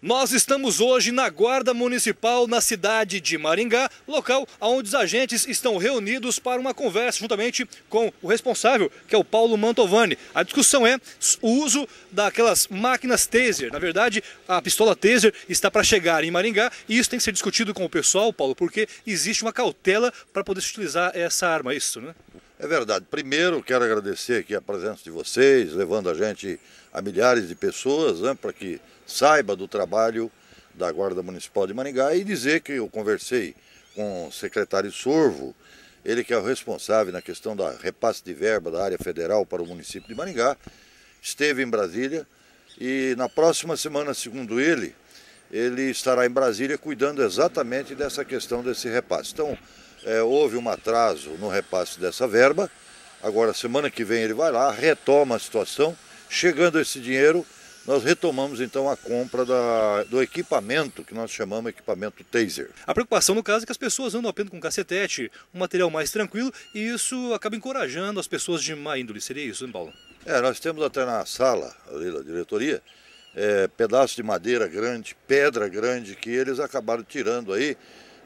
Nós estamos hoje na Guarda Municipal na cidade de Maringá, local onde os agentes estão reunidos para uma conversa juntamente com o responsável, que é o Paulo Mantovani. A discussão é o uso daquelas máquinas taser. Na verdade, a pistola taser está para chegar em Maringá e isso tem que ser discutido com o pessoal, Paulo, porque existe uma cautela para poder se utilizar essa arma, é isso, né? É verdade. Primeiro, quero agradecer aqui a presença de vocês, levando a gente a milhares de pessoas, né, para que saiba do trabalho da Guarda Municipal de Maringá e dizer que eu conversei com o secretário Sorvo, ele que é o responsável na questão da repasse de verba da área federal para o município de Maringá, esteve em Brasília e na próxima semana, segundo ele, ele estará em Brasília cuidando exatamente dessa questão desse repasse. Então, é, houve um atraso no repasse dessa verba. Agora, semana que vem ele vai lá, retoma a situação. Chegando esse dinheiro, nós retomamos então a compra da, do equipamento, que nós chamamos equipamento taser. A preocupação no caso é que as pessoas andam apenas com cacetete, um material mais tranquilo, e isso acaba encorajando as pessoas de má índole. Seria isso, hein, Paulo? É, nós temos até na sala ali da diretoria, é, pedaço de madeira grande, pedra grande, que eles acabaram tirando aí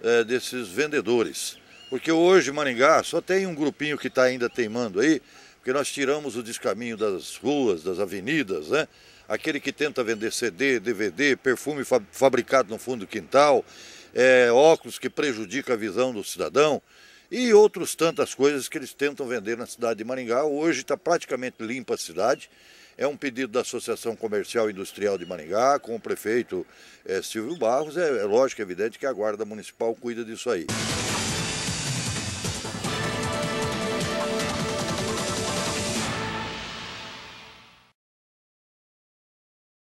é, desses vendedores. Porque hoje Maringá só tem um grupinho que está ainda teimando aí, porque nós tiramos o descaminho das ruas, das avenidas, né? Aquele que tenta vender CD, DVD, perfume fa fabricado no fundo do quintal, é, óculos que prejudica a visão do cidadão e outros tantas coisas que eles tentam vender na cidade de Maringá. Hoje está praticamente limpa a cidade é um pedido da Associação Comercial e Industrial de Maringá, com o prefeito é, Silvio Barros. É, é lógico, é evidente que a Guarda Municipal cuida disso aí.